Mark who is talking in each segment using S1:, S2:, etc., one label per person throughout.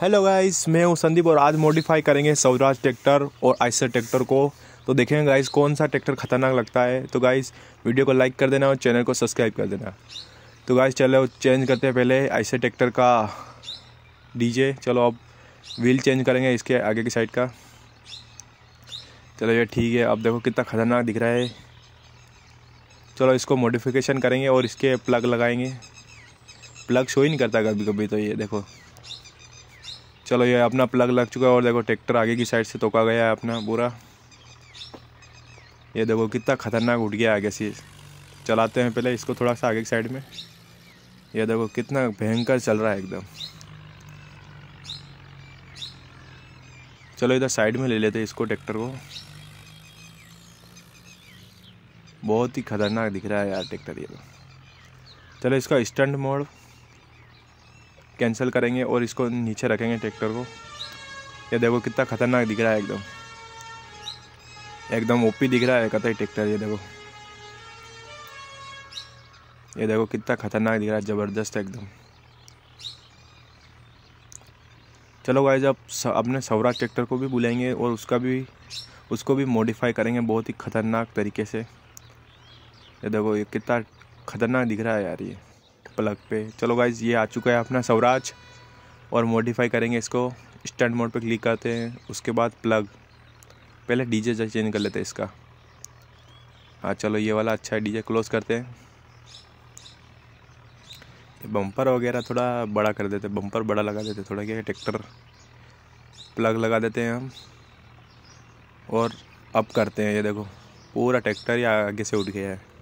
S1: Hello guys मैं हूं संदीप और आज मॉडिफाई करेंगे स्वराज ट्रैक्टर और आइसर ट्रैक्टर को तो देखेंगे गाइस कौन सा ट्रैक्टर खतरनाक लगता है तो गाइस वीडियो को लाइक कर देना और चैनल को सब्सक्राइब कर देना तो गाइस चलो चेंज करते हैं पहले आइसर ट्रैक्टर का डीजे चलो अब व्हील चेंज करेंगे इसके आगे की साइड का चलो ये ठीक है अब देखो कितना खतरनाक दिख रहा है चलो इसको मॉडिफिकेशन करेंगे और इसके प्लग लगाएंगे प्लग शो ही नहीं करता कभी कभी तो ये देखो चलो ये अपना प्लग लग चुका है और देखो ट्रैक्टर आगे की साइड से तोका गया है अपना पूरा ये देखो कितना खतरनाक उठ गया आगे से चलाते हैं पहले इसको थोड़ा सा आगे की साइड में ये देखो कितना भयंकर चल रहा है एकदम चलो इधर साइड में ले लेते हैं इसको ट्रैक्टर को बहुत ही खतरनाक दिख रहा है यार ट्रैक्टर ये तो। चलो इसका स्टंट मोड कैंसिल करेंगे और इसको नीचे रखेंगे ट्रैक्टर को ये देखो कितना ख़तरनाक दिख रहा है एकदम एकदम ओपी दिख रहा है कतई ट्रैक्टर ये देखो ये देखो कितना ख़तरनाक दिख रहा है ज़बरदस्त एकदम चलो गाइज अब अपने सौराज ट्रैक्टर को भी बुलाएंगे और उसका भी उसको भी मॉडिफाई करेंगे बहुत ही ख़तरनाक तरीके से ये देखो ये कितना ख़तरनाक दिख रहा है यार ये प्लग पे चलो गाइज ये आ चुका है अपना स्वराज और मॉडिफाई करेंगे इसको स्टैंड मोड पे क्लिक करते हैं उसके बाद प्लग पहले डीजे चेंज कर लेते हैं इसका हाँ चलो ये वाला अच्छा है डीजे क्लोज करते हैं बम्पर वगैरह थोड़ा बड़ा कर देते बम्पर बड़ा लगा देते थोड़ा क्या ट्रैक्टर प्लग लगा देते हैं हम और अप करते हैं ये देखो पूरा ट्रैक्टर ही आगे से उठ गया है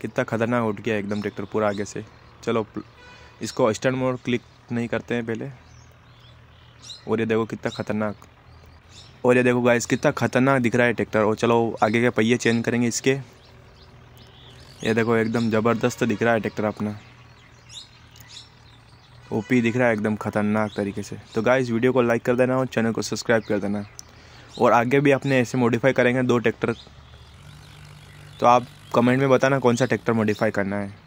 S1: कितना खतरनाक उठ गया एकदम ट्रैक्टर पूरा आगे से चलो इसको स्टैंड मोड क्लिक नहीं करते हैं पहले और ये देखो कितना खतरनाक और ये देखो गाइस कितना खतरनाक दिख रहा है ट्रैक्टर और चलो आगे के पहिए चेंज करेंगे इसके ये देखो एकदम ज़बरदस्त दिख रहा है ट्रैक्टर अपना ओपी दिख रहा है एकदम खतरनाक तरीके से तो गाइस वीडियो को लाइक कर देना और चैनल को सब्सक्राइब कर देना और आगे भी अपने ऐसे मॉडिफाई करेंगे दो ट्रैक्टर तो आप कमेंट में बताना कौन सा ट्रैक्टर मॉडिफाई करना है